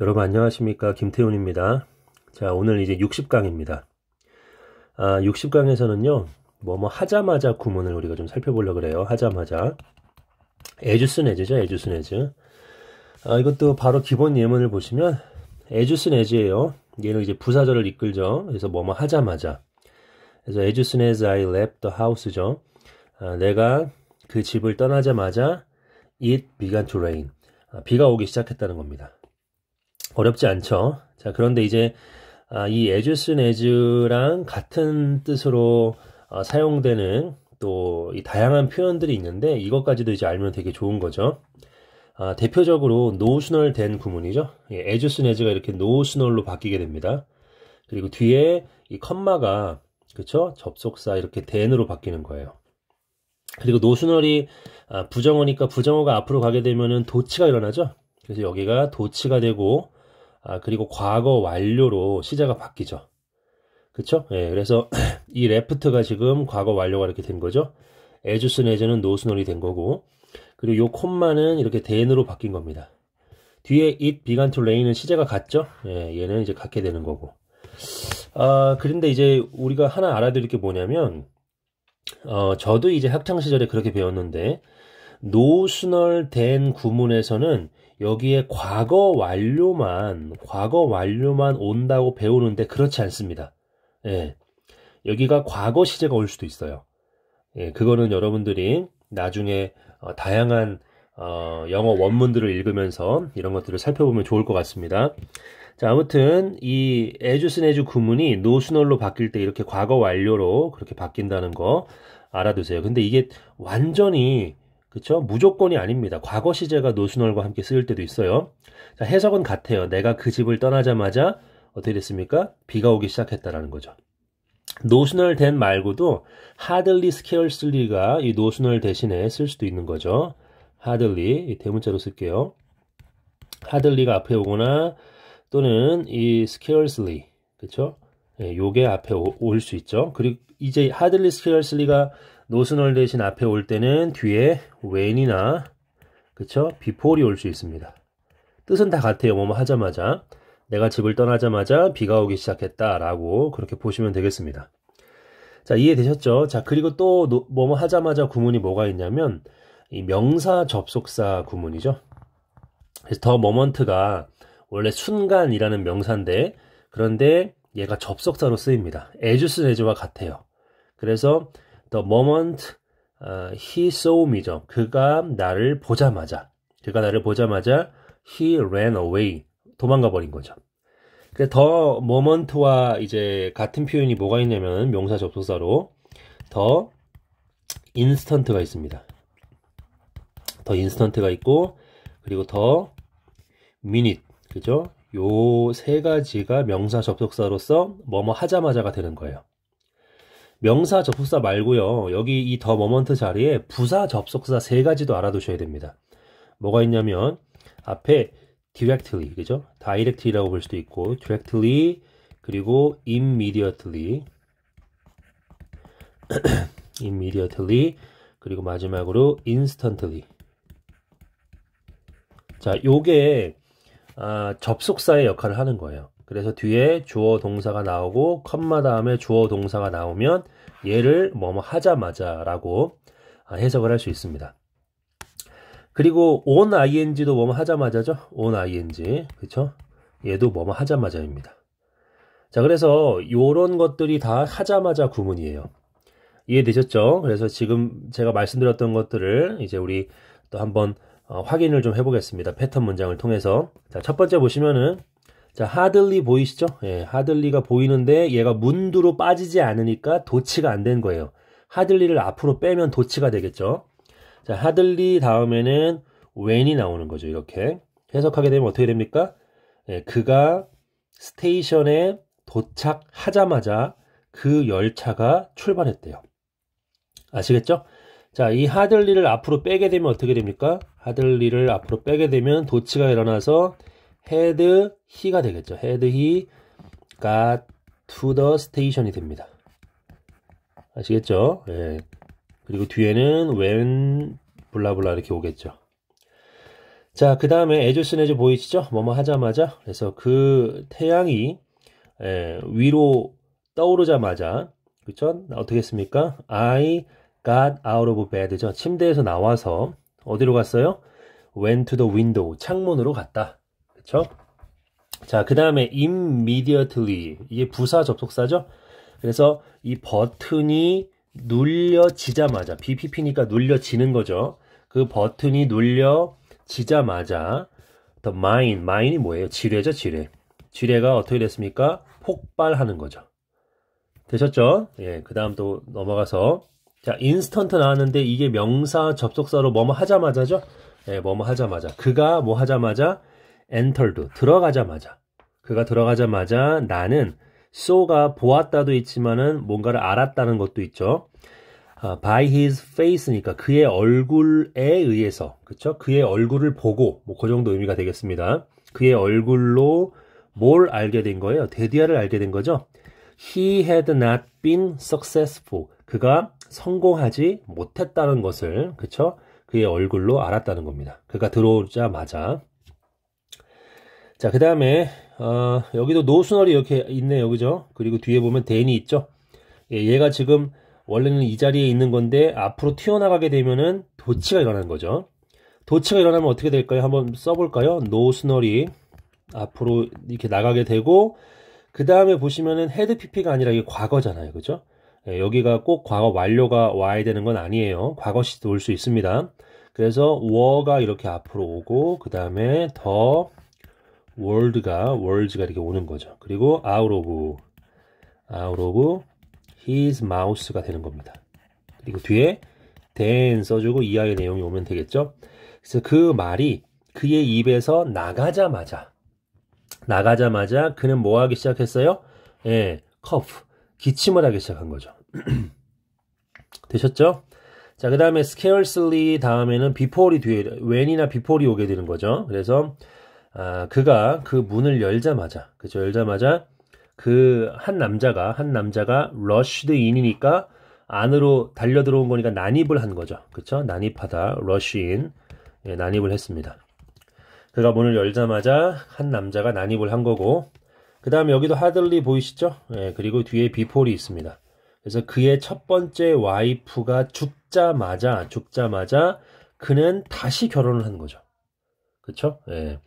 여러분 안녕하십니까 김태훈입니다 자 오늘 이제 60강입니다 아 60강에서는요 뭐뭐 하자마자 구문을 우리가 좀 살펴보려고 그래요 하자마자 에주스네즈죠 에주스네즈 아 이것도 바로 기본 예문을 보시면 에주스네즈예요 얘는 이제 부사절을 이끌죠 그래서 뭐뭐 뭐, 하자마자 그래서 에 s soon as I left the house죠. 아, 내가 그 집을 떠나자마자 it began to rain. 아, 비가 오기 시작했다는 겁니다. 어렵지 않죠. 자, 그런데 이제 아, 이 a 스네즈랑 같은 뜻으로 어, 사용되는 또이 다양한 표현들이 있는데 이것까지도 이제 알면 되게 좋은 거죠. 아, 대표적으로 노스널 된 구문이죠. 예, as s o o 가 이렇게 노스널로 바뀌게 됩니다. 그리고 뒤에 이 컴마가 그쵸 접속사 이렇게 t 으로 바뀌는 거예요. 그리고 노스널이 아, 부정어니까 부정어가 앞으로 가게 되면은 도치가 일어나죠. 그래서 여기가 도치가 되고 아, 그리고 과거 완료로 시제가 바뀌죠. 그쵸? 예, 그래서 이 레프트가 지금 과거 완료가 이렇게 된 거죠. 에주스 내즈는 노스논이 된 거고, 그리고 요 콤마는 이렇게 대으로 바뀐 겁니다. 뒤에 it began to rain은 시제가 같죠? 예, 얘는 이제 갖게 되는 거고. 아, 그런데 이제 우리가 하나 알아들을 게 뭐냐면, 어, 저도 이제 학창시절에 그렇게 배웠는데, 노스널된 구문에서는 여기에 과거 완료만 과거 완료만 온다고 배우는데 그렇지 않습니다. 예. 여기가 과거 시제가 올 수도 있어요. 예, 그거는 여러분들이 나중에 어, 다양한 어, 영어 원문들을 읽으면서 이런 것들을 살펴보면 좋을 것 같습니다. 자, 아무튼 이 에주스네주 구문이 노스널로 바뀔 때 이렇게 과거 완료로 그렇게 바뀐다는 거 알아두세요. 근데 이게 완전히 그쵸 무조건이 아닙니다. 과거 시제가 노순월과 함께 쓰일 때도 있어요. 자, 해석은 같아요. 내가 그 집을 떠나자마자 어떻게 됐습니까? 비가 오기 시작했다라는 거죠. 노순얼 된 말고도 hardly scarcely가 이 노순얼 대신에 쓸 수도 있는 거죠. hardly 대문자로 쓸게요. hardly가 앞에 오거나 또는 이 scarcely 그쵸 예, 요게 앞에 올 수 있죠. 그리고 이제 hardly scarcely가 노스널 대신 앞에 올 때는 뒤에 when이나 그쵸? before이 올 수 있습니다. 뜻은 다 같아요. 뭐뭐 하자마자 내가 집을 떠나자마자 비가 오기 시작했다라고 그렇게 보시면 되겠습니다. 자 이해되셨죠? 자 그리고 또 노, 뭐뭐 하자마자 구문이 뭐가 있냐면 이 명사 접속사 구문이죠. 그래서 더 모먼트가 원래 순간이라는 명사인데 그런데 얘가 접속사로 쓰입니다. 에주스 에즈와 같아요. 그래서 The moment uh, he saw me죠. 그가 나를 보자마자, 그가 나를 보자마자 he ran away. 도망가 버린 거죠. 그러니까 더 moment와 이제 같은 표현이 뭐가 있냐면 명사 접속사로 더 인스턴트가 있습니다. 더 인스턴트가 있고 그리고 더 minute 그죠? 요 세 가지가 명사 접속사로서 뭐뭐 하자마자가 되는 거예요. 명사 접속사 말고요. 여기 이 더 머먼트 자리에 부사 접속사 세 가지도 알아두셔야 됩니다. 뭐가 있냐면 앞에 directly 그죠? directly라고 볼 수도 있고 directly 그리고 immediately immediately 그리고 마지막으로 instantly 자, 요게 아, 접속사의 역할을 하는 거예요. 그래서 뒤에 주어 동사가 나오고 컴마 다음에 주어 동사가 나오면 얘를 뭐뭐 하자마자라고 아, 해석을 할 수 있습니다. 그리고 on ing도 뭐뭐 하자마자죠. on ing. 그렇죠? 얘도 뭐뭐 하자마자입니다. 자, 그래서 이런 것들이 다 하자마자 구문이에요. 이해되셨죠? 그래서 지금 제가 말씀드렸던 것들을 이제 우리 또 한번 어, 확인을 좀 해보겠습니다. 패턴 문장을 통해서. 자, 첫 번째 보시면은 자, 하들리 보이시죠? 예, 하들리가 보이는데 얘가 문두로 빠지지 않으니까 도치가 안 된 거예요. 하들리를 앞으로 빼면 도치가 되겠죠. 자, 하들리 다음에는 웬이 나오는 거죠. 이렇게 해석하게 되면 어떻게 됩니까? 예, 그가 스테이션에 도착하자마자 그 열차가 출발했대요. 아시겠죠? 자, 이 하들리를 앞으로 빼게 되면 어떻게 됩니까? 하들리를 앞으로 빼게 되면 도치가 일어나서 had he가 되겠죠. had he got to the station이 됩니다. 아시겠죠? 예. 그리고 뒤에는 when 블라블라 이렇게 오겠죠. 자, 그 다음에 에즈스네즈 보이시죠? 뭐뭐 하자마자. 그래서 그 태양이 예, 위로 떠오르자마자, 그쵸? 어떻게 했습니까? I got out of bed죠. 침대에서 나와서 어디로 갔어요? went to the window. 창문으로 갔다. 그렇죠? 자, 그 다음에 immediately 이게 부사 접속사죠. 그래서 이 버튼이 눌려지자마자 BPP니까 눌려지는 거죠. 그 버튼이 눌려지자마자 the mine, mine이 뭐예요? 지뢰죠, 지뢰. 지뢰가 어떻게 됐습니까? 폭발하는 거죠. 되셨죠? 예, 그 다음 또 넘어가서 자, 인스턴트 나왔는데 이게 명사 접속사로 뭐뭐 하자마자죠? 예, 뭐 뭐 하자마자. 그가 뭐 하자마자 엔털도 들어가자마자 그가 들어가자마자 나는 s 가 보았다도 있지만은 뭔가를 알았다는 것도 있죠. 아, by his face니까 그의 얼굴에 의해서 그쵸 그의 얼굴을 보고 뭐 그 정도 의미가 되겠습니다. 그의 얼굴로 뭘 알게 된 거예요? 데디아를 알게 된 거죠. He had not been successful. 그가 성공하지 못했다는 것을 그쵸 그의 얼굴로 알았다는 겁니다. 그가 들어오자마자 자, 그 다음에, 어, 여기도 노스널이 이렇게 있네요. 그죠? 그리고 뒤에 보면 댄이 있죠? 예, 얘가 지금 원래는 이 자리에 있는 건데 앞으로 튀어나가게 되면은 도치가 일어나는 거죠. 도치가 일어나면 어떻게 될까요? 한번 써볼까요? 노스널이 앞으로 이렇게 나가게 되고 그 다음에 보시면은 헤드 PP가 아니라 이게 과거잖아요. 그죠? 예, 여기가 꼭 과거 완료가 와야 되는 건 아니에요. 과거 시도 올 수 있습니다. 그래서 워가 이렇게 앞으로 오고 그 다음에 더 월드가 월즈가 이렇게 오는 거죠. 그리고 out of out of his mouth가 되는 겁니다. 그리고 뒤에 then 써주고 이하의 내용이 오면 되겠죠. 그래서 그 말이 그의 입에서 나가자마자 나가자마자 그는 뭐 하기 시작했어요? 예, 커프 기침을 하기 시작한 거죠. 되셨죠? 자, 그 다음에 scarcely 다음에는 before이 뒤에 when이나 before이 오게 되는 거죠. 그래서 아, 그가 그 문을 열자마자, 그죠? 열자마자 그 한 남자가, 한 남자가 러쉬드 인이니까 안으로 달려 들어온 거니까 난입을 한 거죠. 그쵸? 난입하다, 러쉬 인. 예, 난입을 했습니다. 그가 문을 열자마자 한 남자가 난입을 한 거고, 그 다음에 여기도 하들리 보이시죠? 예, 그리고 뒤에 비폴이 있습니다. 그래서 그의 첫 번째 와이프가 죽자마자, 죽자마자 그는 다시 결혼을 한 거죠. 그쵸? 예.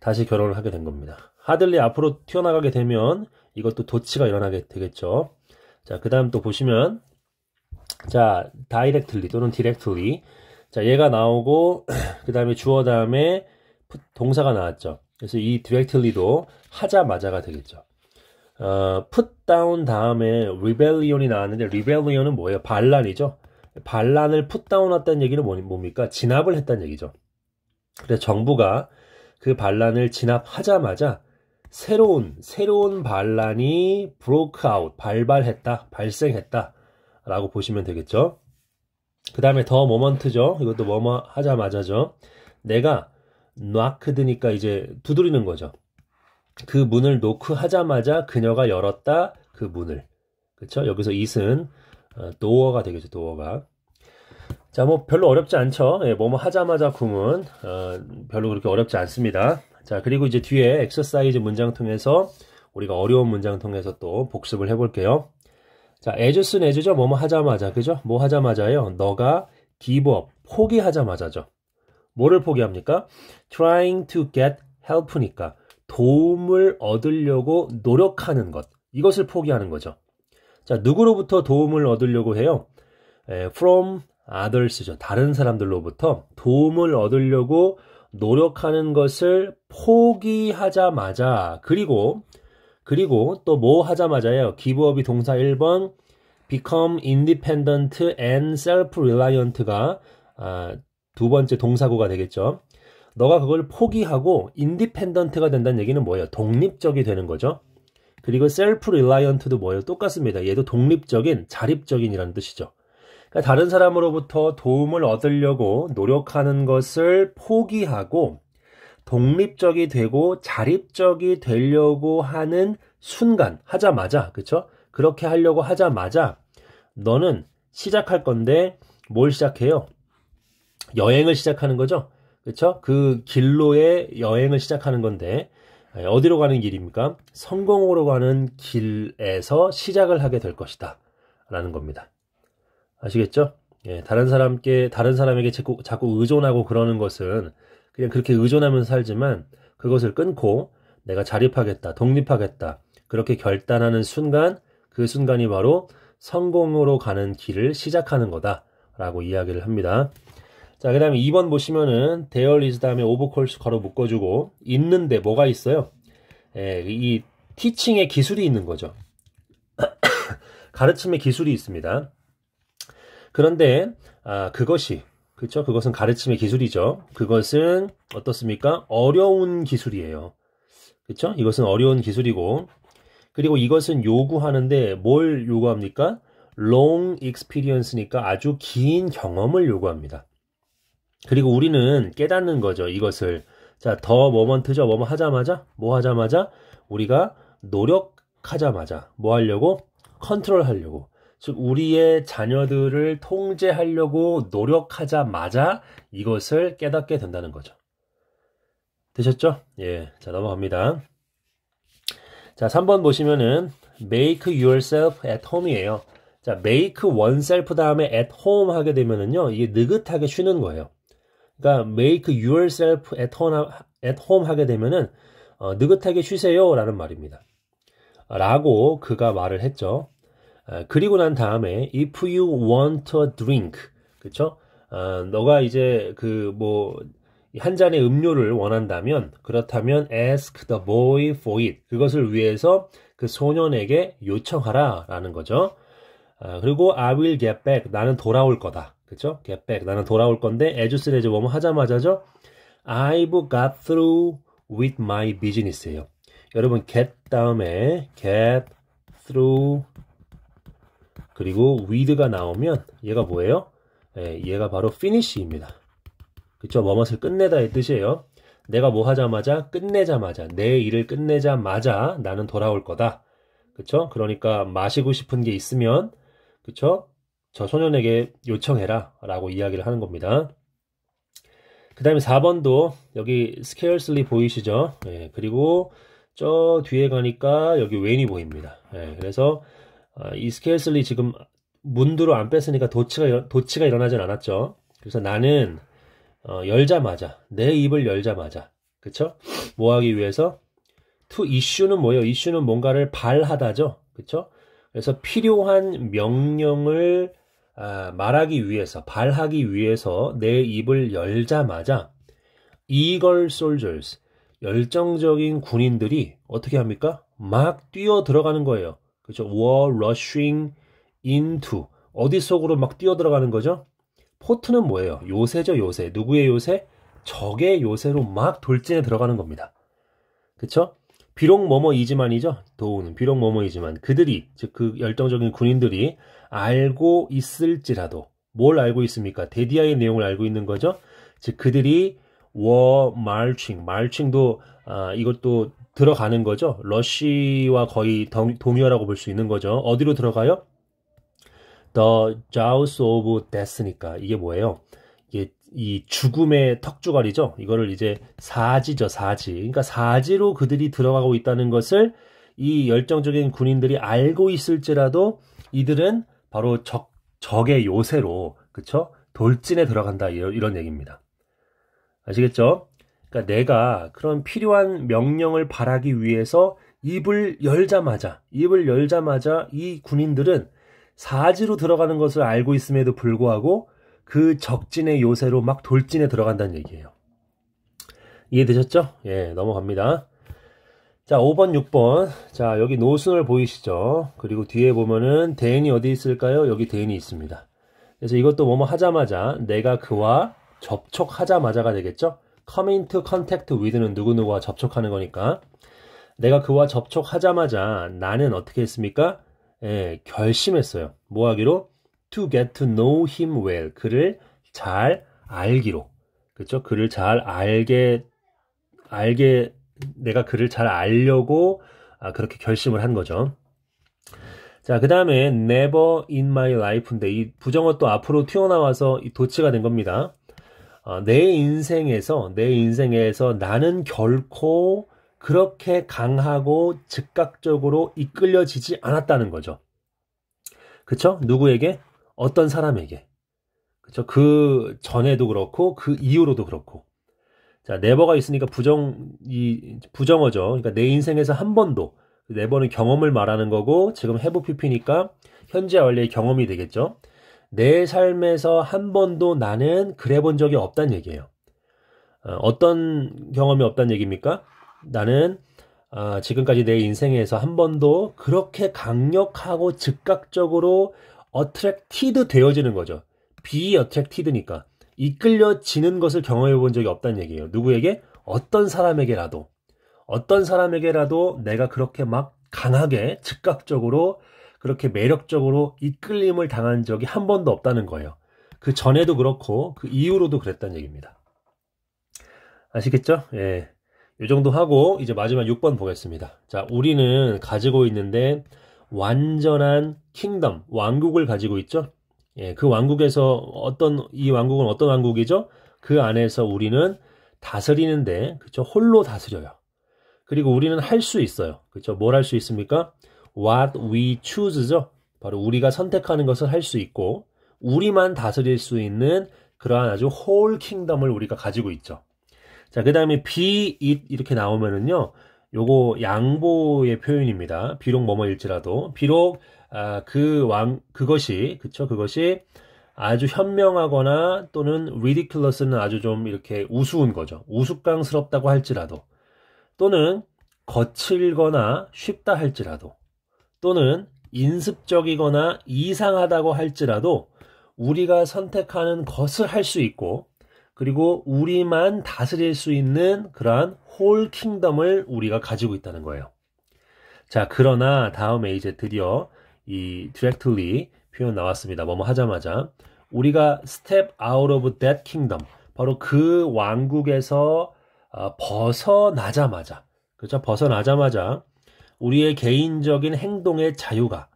다시 결혼을 하게 된 겁니다. 하들리 앞으로 튀어나가게 되면 이것도 도치가 일어나게 되겠죠. 자, 그 다음 또 보시면 자, 다이렉트리 또는 디렉트리 자, 얘가 나오고 그 다음에 주어 다음에 동사가 나왔죠. 그래서 이디렉트리도 하자마자가 되겠죠. 어, put down 다음에 rebellion이 나왔는데 rebellion은 뭐예요? 반란이죠. 반란을 put down 했다는 얘기는 뭐, 뭡니까? 진압을 했다는 얘기죠. 그래서 정부가 그 반란을 진압하자마자 새로운 새로운 반란이 브로크 아웃 발발했다 발생했다 라고 보시면 되겠죠 그 다음에 더 모먼트죠 이것도 뭐뭐 하자마자죠 내가 노아크드니까 이제 두드리는 거죠 그 문을 노크 하자마자 그녀가 열었다 그 문을 그렇죠 여기서 이은 도어가 되겠죠 도어가 자, 뭐 별로 어렵지 않죠. 예, 뭐뭐 뭐 하자마자 구문 어, 별로 그렇게 어렵지 않습니다. 자, 그리고 이제 뒤에 엑서사이즈 문장 통해서 우리가 어려운 문장 통해서 또 복습을 해볼게요. 자, as soon as죠. 뭐뭐 하자마자 그죠? 뭐 하자마자요. 너가 give up 포기하자마자죠. 뭐를 포기합니까? trying to get help니까 도움을 얻으려고 노력하는 것 이것을 포기하는 거죠. 자, 누구로부터 도움을 얻으려고 해요? 에, 예, from 아들스죠 다른 사람들로부터 도움을 얻으려고 노력하는 것을 포기하자마자 그리고 그리고 또 뭐 하자마자요. 기부업이 동사 1번 become independent and self-reliant가 아, 두 번째 동사구가 되겠죠. 너가 그걸 포기하고 independent가 된다는 얘기는 뭐예요? 독립적이 되는 거죠. 그리고 self-reliant도 뭐예요? 똑같습니다. 얘도 독립적인, 자립적인이라는 뜻이죠. 그러니까 다른 사람으로부터 도움을 얻으려고 노력하는 것을 포기하고 독립적이 되고 자립적이 되려고 하는 순간 하자마자 그렇 그렇게 하려고 하자마자 너는 시작할 건데 뭘 시작해요? 여행을 시작하는 거죠. 그렇그 길로의 여행을 시작하는 건데 예, 어디로 가는 길입니까? 성공으로 가는 길에서 시작을 하게 될 것이다. 라는 겁니다. 아시겠죠? 예, 다른 사람께 다른 사람에게 자꾸, 자꾸 의존하고 그러는 것은 그냥 그렇게 의존하면서 살지만 그것을 끊고 내가 자립하겠다, 독립하겠다 그렇게 결단하는 순간 그 순간이 바로 성공으로 가는 길을 시작하는 거다라고 이야기를 합니다. 자, 그 다음에 2번 보시면은 대열리즈 다음에 오브콜스 가로 묶어주고 있는데 뭐가 있어요? 예, 이 티칭의 기술이 있는 거죠. 가르침의 기술이 있습니다. 그런데 아, 그것이 그렇죠? 그것은 가르침의 기술이죠. 그것은 어떻습니까? 어려운 기술이에요. 그렇죠? 이것은 어려운 기술이고 그리고 이것은 요구하는데 뭘 요구합니까? long experience니까 아주 긴 경험을 요구합니다. 그리고 우리는 깨닫는 거죠. 이것을 자, 더 머먼트죠. 뭐뭐 하자마자 뭐 하자마자 우리가 노력하자마자 뭐 하려고 컨트롤 하려고 즉 우리의 자녀들을 통제하려고 노력하자마자 이것을 깨닫게 된다는 거죠. 되셨죠? 예. 자, 넘어갑니다. 자, 3번 보시면은 make yourself at home이에요. 자, make oneself 다음에 at home 하게 되면은요. 이게 느긋하게 쉬는 거예요. 그러니까 make yourself at home, at home 하게 되면은 어, 느긋하게 쉬세요라는 말입니다. 라고 그가 말을 했죠. 그리고 난 다음에 if you want a drink 그쵸? 아, 너가 이제 그 뭐 한 잔의 음료를 원한다면 그렇다면 ask the boy for it 그것을 위해서 그 소년에게 요청하라라는 거죠. 아, 그리고 I will get back 나는 돌아올 거다 그쵸? get back 나는 돌아올 건데 as 에주스레즈 뭐뭐 하자마자죠. I've got through with my business예요. 여러분 get 다음에 get through 그리고 위드가 나오면 얘가 뭐예요? 예, 얘가 바로 피니쉬입니다. 그쵸? 뭐뭇을 끝내다의 뜻이에요. 내가 뭐 하자마자 끝내자마자 내 일을 끝내자마자 나는 돌아올 거다. 그쵸? 그러니까 마시고 싶은 게 있으면 그쵸? 저 소년에게 요청해라 라고 이야기를 하는 겁니다. 그 다음에 4번도 여기 scarcely 보이시죠? 예, 그리고 저 뒤에 가니까 여기 웬이 보입니다. 예, 그래서 어, 이 스케일슬리 지금 문두로 안 뺐으니까 도치가 도치가 일어나진 않았죠. 그래서 나는 어, 열자마자 내 입을 열자마자 그쵸? 뭐하기 위해서 투 이슈는 뭐예요? 이슈는 뭔가를 발하다죠. 그쵸? 그래서 필요한 명령을 아, 말하기 위해서 발하기 위해서 내 입을 열자마자 이걸 솔저스 열정적인 군인들이 어떻게 합니까? 막 뛰어 들어가는 거예요. 그렇죠? were rushing into 어디 속으로 막 뛰어들어가는 거죠? 포트는 뭐예요? 요새죠, 요새. 누구의 요새? 적의 요새로 막 돌진에 들어가는 겁니다. 그쵸 비록 뭐뭐이지만이죠. 도우는 비록 뭐뭐이지만 그들이 즉 그 열정적인 군인들이 알고 있을지라도 뭘 알고 있습니까? 데디아의 내용을 알고 있는 거죠. 즉 그들이 war marching, marching도 아, 이것도 들어가는 거죠. 러시와 거의 동일라고볼 수 있는 거죠. 어디로 들어가요? The Jaws of Death니까 이게 뭐예요? 이게 이 죽음의 턱주갈이죠. 이거를 이제 사지죠, 사지. 그러니까 사지로 그들이 들어가고 있다는 것을 이 열정적인 군인들이 알고 있을지라도 이들은 바로 적 적의 요새로 그쵸 돌진에 들어간다 이런, 이런 얘기입니다. 아시겠죠? 그러니까 내가 그런 필요한 명령을 바라기 위해서 입을 열자마자 입을 열자마자 이 군인들은 사지로 들어가는 것을 알고 있음에도 불구하고 그 적진의 요새로 막 돌진에 들어간다는 얘기예요. 이해되셨죠? 예, 넘어갑니다. 자, 5번, 6번. 자, 여기 노순을 보이시죠? 그리고 뒤에 보면은 대인이 어디 있을까요? 여기 대인이 있습니다. 그래서 이것도 뭐뭐 하자마자 내가 그와 접촉하자마자가 되겠죠? come into contact with는 누구누구와 접촉하는 거니까 내가 그와 접촉하자마자 나는 어떻게 했습니까? 예, 결심했어요. 뭐 하기로? to get to know him well. 그를 잘 알기로. 그쵸 그를 잘 알게 알게 내가 그를 잘 알려고 아, 그렇게 결심을 한 거죠. 자, 그 다음에 never in my life인데 이 부정어 또 앞으로 튀어나와서 이 도치가 된 겁니다. 어, 내 인생에서 내 인생에서 나는 결코 그렇게 강하고 즉각적으로 이끌려지지 않았다는 거죠. 그쵸? 누구에게? 어떤 사람에게. 그쵸? 그 전에도 그렇고, 그 이후로도 그렇고. 자, 네버가 있으니까 부정, 이, 부정어죠. 그러니까 내 인생에서 한 번도, 네버는 경험을 말하는 거고, 지금 해부 PP니까 현재 원료의 경험이 되겠죠. 내 삶에서 한 번도 나는 그래 본 적이 없단 얘기예요. 어, 어떤 경험이 없단 얘기입니까? 나는 아, 지금까지 내 인생에서 한 번도 그렇게 강력하고 즉각적으로 어트랙티드 되어지는 거죠. 비 어트랙티드니까 이끌려지는 것을 경험해 본 적이 없단 얘기예요. 누구에게? 어떤 사람에게라도 어떤 사람에게라도 내가 그렇게 막 강하게 즉각적으로 그렇게 매력적으로 이끌림을 당한 적이 한 번도 없다는 거예요. 그 전에도 그렇고 그 이후로도 그랬다는 얘기입니다. 아시겠죠? 예. 이 정도 하고 이제 마지막 6번 보겠습니다. 자, 우리는 가지고 있는데 완전한 킹덤, 왕국을 가지고 있죠. 예, 그 왕국에서 어떤 이 왕국은 어떤 왕국이죠? 그 안에서 우리는 다스리는데 그쵸 홀로 다스려요. 그리고 우리는 할 수 있어요. 그쵸 뭘 할 수 있습니까? what we choose죠. 바로 우리가 선택하는 것을 할 수 있고 우리만 다스릴 수 있는 그러한 아주 whole kingdom을 우리가 가지고 있죠. 자, 그다음에 be it 이렇게 나오면은요. 요거 양보의 표현입니다. 비록 뭐뭐일지라도 비록 아, 그 왕, 그것이 그쵸 그것이 아주 현명하거나 또는 ridiculous는 아주 좀 이렇게 우스운 거죠. 우스꽝스럽다고 할지라도 또는 거칠거나 쉽다 할지라도 또는 인습적이거나 이상하다고 할지라도 우리가 선택하는 것을 할 수 있고 그리고 우리만 다스릴 수 있는 그러한 홀 킹덤을 우리가 가지고 있다는 거예요. 자, 그러나 다음에 이제 드디어 이 directly 표현 나왔습니다. 뭐뭐 하자마자 우리가 step out of that kingdom 바로 그 왕국에서 어, 벗어나자마자 그렇죠? 벗어나자마자 우리의 개인적인 행동의 자유가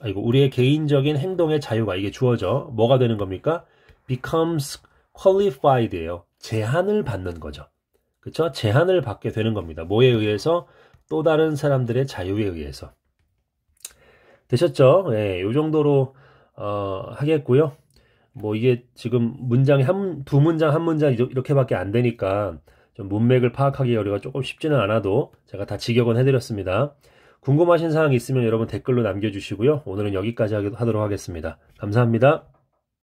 아이고 우리의 개인적인 행동의 자유가 이게 주어져 뭐가 되는 겁니까? becomes qualified예요. 제한을 받는 거죠. 그렇죠? 제한을 받게 되는 겁니다. 뭐에 의해서 또 다른 사람들의 자유에 의해서 되셨죠? 예, 요 정도로 어, 하겠고요. 뭐 이게 지금 문장이 한 두 문장 한 문장 이렇게밖에 안 되니까 좀 문맥을 파악하기 어려워 조금 쉽지는 않아도 제가 다 직역은 해드렸습니다. 궁금하신 사항이 있으면 여러분 댓글로 남겨주시고요. 오늘은 여기까지 하도록 하겠습니다. 감사합니다.